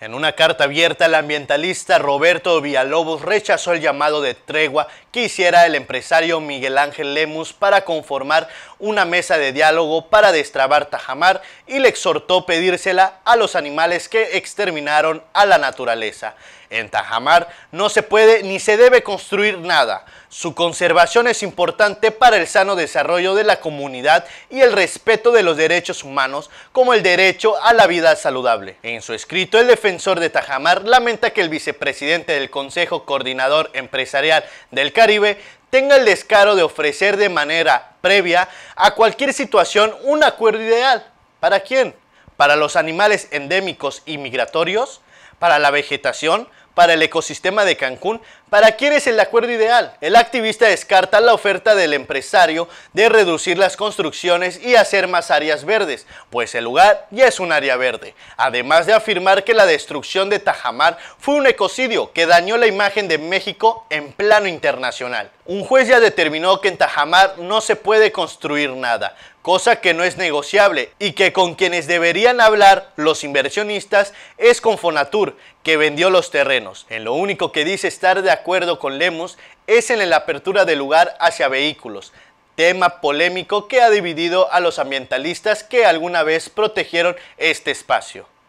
En una carta abierta, el ambientalista Roberto Villalobos rechazó el llamado de tregua que hiciera el empresario Miguel Ángel Lemus para conformar una mesa de diálogo para destrabar Tajamar y le exhortó pedírsela a los animales que exterminaron a la naturaleza. En Tajamar no se puede ni se debe construir nada. Su conservación es importante para el sano desarrollo de la comunidad y el respeto de los derechos humanos, como el derecho a la vida saludable. En su escrito, el defensor de Tajamar lamenta que el vicepresidente del Consejo Coordinador Empresarial del Caribe tenga el descaro de ofrecer de manera previa a cualquier situación un acuerdo ideal. ¿Para quién? ¿Para los animales endémicos y migratorios? para la vegetación, para el ecosistema de Cancún, ¿para quién es el acuerdo ideal? El activista descarta la oferta del empresario de reducir las construcciones y hacer más áreas verdes, pues el lugar ya es un área verde, además de afirmar que la destrucción de Tajamar fue un ecocidio que dañó la imagen de México en plano internacional. Un juez ya determinó que en Tajamar no se puede construir nada, cosa que no es negociable y que con quienes deberían hablar los inversionistas es con Fonatur, que vendió los terrenos. En lo único que dice estar de acuerdo con Lemos es en la apertura del lugar hacia vehículos, tema polémico que ha dividido a los ambientalistas que alguna vez protegieron este espacio.